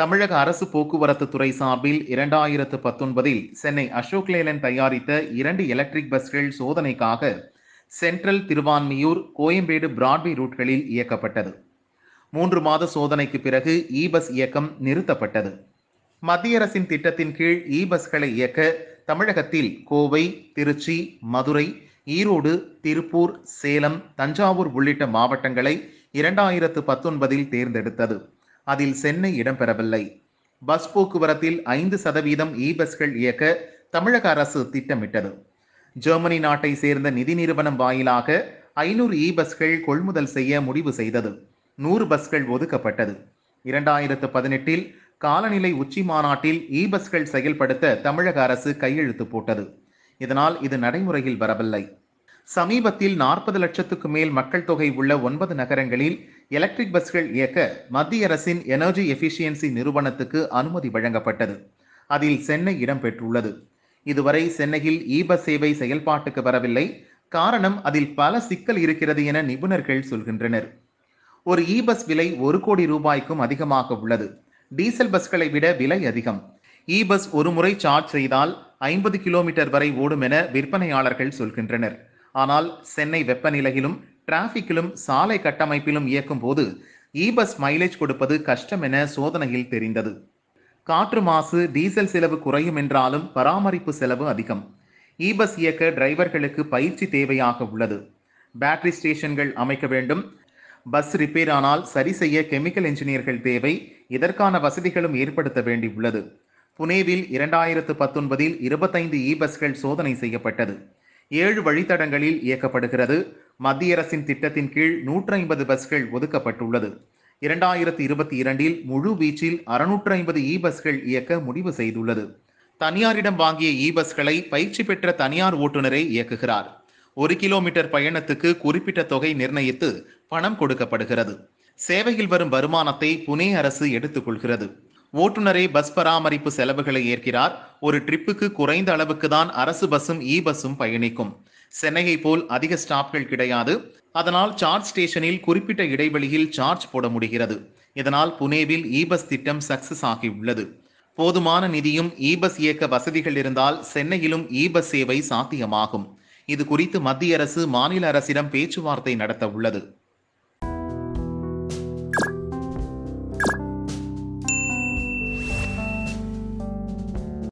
தமிழக அரசு போக்குவரத்து துறை சார்பில் இரண்டாயிரத்து பத்தொன்பதில் சென்னை அசோக் லேலன் தயாரித்த இரண்டு எலக்ட்ரிக் பஸ்கள் சோதனைக்காக சென்ட்ரல் திருவான்மியூர் கோயம்பேடு பிராட்வே ரூட்களில் இயக்கப்பட்டது மூன்று மாத சோதனைக்கு பிறகு இ பஸ் இயக்கம் நிறுத்தப்பட்டது மத்திய அரசின் திட்டத்தின் கீழ் இ பஸ்களை இயக்க தமிழகத்தில் கோவை திருச்சி மதுரை ஈரோடு திருப்பூர் சேலம் தஞ்சாவூர் உள்ளிட்ட மாவட்டங்களை இரண்டாயிரத்து பத்தொன்பதில் தேர்ந்தெடுத்தது அதில் சென்னை இடம்பெறவில்லை பஸ் போக்குவரத்தில் ஐந்து சதவீதம் இ பஸ்கள் இயக்க தமிழக அரசு திட்டமிட்டது ஜெர்மனி நாட்டை சேர்ந்த நிதி நிறுவனம் வாயிலாக ஐநூறு இ பஸ்கள் கொள்முதல் செய்ய முடிவு செய்தது நூறு பஸ்கள் ஒதுக்கப்பட்டது இரண்டாயிரத்து பதினெட்டில் காலநிலை உச்சி மாநாட்டில் இ பஸ்கள் செயல்படுத்த தமிழக அரசு கையெழுத்து போட்டது இதனால் இது நடைமுறையில் வரவில்லை சமீபத்தில் நாற்பது லட்சத்துக்கு மேல் மக்கள் தொகை உள்ள ஒன்பது நகரங்களில் எலக்ட்ரிக் பஸ்கள் இயக்க மத்திய அரசின் எனர்ஜி எஃபிஷியன்சி நிறுவனத்துக்கு அனுமதி வழங்கப்பட்டது அதில் சென்னை இடம்பெற்றுள்ளது இதுவரை சென்னையில் இ பஸ் சேவை செயல்பாட்டுக்கு வரவில்லை காரணம் அதில் பல சிக்கல் இருக்கிறது என நிபுணர்கள் சொல்கின்றனர் ஒரு இ பஸ் விலை ஒரு கோடி ரூபாய்க்கும் அதிகமாக உள்ளது டீசல் பஸ்களை விட விலை அதிகம் இ பஸ் ஒரு முறை சார்ஜ் செய்தால் ஐம்பது கிலோமீட்டர் வரை ஓடும் என விற்பனையாளர்கள் சொல்கின்றனர் ஆனால் சென்னை வெப்பநிலையிலும் டிராஃபிக்கிலும் சாலை கட்டமைப்பிலும் இயக்கும் போது இ பஸ் மைலேஜ் கொடுப்பது கஷ்டம் என சோதனையில் தெரிந்தது காற்று மாசு டீசல் செலவு குறையும் என்றாலும் பராமரிப்பு செலவு அதிகம் இ பஸ் இயக்க டிரைவர்களுக்கு பயிற்சி தேவையாக உள்ளது பேட்டரி ஸ்டேஷன்கள் அமைக்க வேண்டும் பஸ் ரிப்பேர் ஆனால் சரி செய்ய கெமிக்கல் இன்ஜினியர்கள் தேவை இதற்கான வசதிகளும் ஏற்படுத்த வேண்டியுள்ளது புனேவில் இரண்டாயிரத்து பத்தொன்பதில் இருபத்தைந்து இ பஸ்கள் சோதனை செய்யப்பட்டது ஏழு வழித்தடங்களில் இயக்கப்படுகிறது மத்திய அரசின் திட்டத்தின் கீழ் நூற்றி ஐம்பது பஸ்கள் ஒதுக்கப்பட்டுள்ளது இரண்டாயிரத்தி இருபத்தி இரண்டில் முழு வீச்சில் அறுநூற்று ஐம்பது இ பஸ்கள் இயக்க முடிவு செய்துள்ளது தனியாரிடம் வாங்கிய இ பஸ்களை பயிற்சி பெற்ற தனியார் ஓட்டுநரை இயக்குகிறார் ஒரு கிலோமீட்டர் பயணத்துக்கு குறிப்பிட்ட தொகை நிர்ணயித்து பணம் கொடுக்கப்படுகிறது சேவையில் வரும் வருமானத்தை புனே அரசு எடுத்துக்கொள்கிறது ஓட்டுநரே பஸ் பராமரிப்பு செலவுகளை ஏற்கிறார் ஒரு ட்ரிப்புக்கு குறைந்த அளவுக்கு தான் அரசு பஸ்ஸும் இ பஸ்ஸும் பயணிக்கும் சென்னையை போல் அதிக ஸ்டாப்கள் கிடையாது அதனால் சார்ஜ் ஸ்டேஷனில் குறிப்பிட்ட இடைவெளியில் சார்ஜ் போட முடிகிறது இதனால் புனேவில் இ பஸ் திட்டம் சக்சஸ் ஆகியுள்ளது போதுமான நிதியும் இ பஸ் இயக்க வசதிகள் இருந்தால் சென்னையிலும் இ பஸ் சேவை சாத்தியமாகும் இது குறித்து மத்திய அரசு மாநில அரசிடம் பேச்சுவார்த்தை நடத்த உள்ளது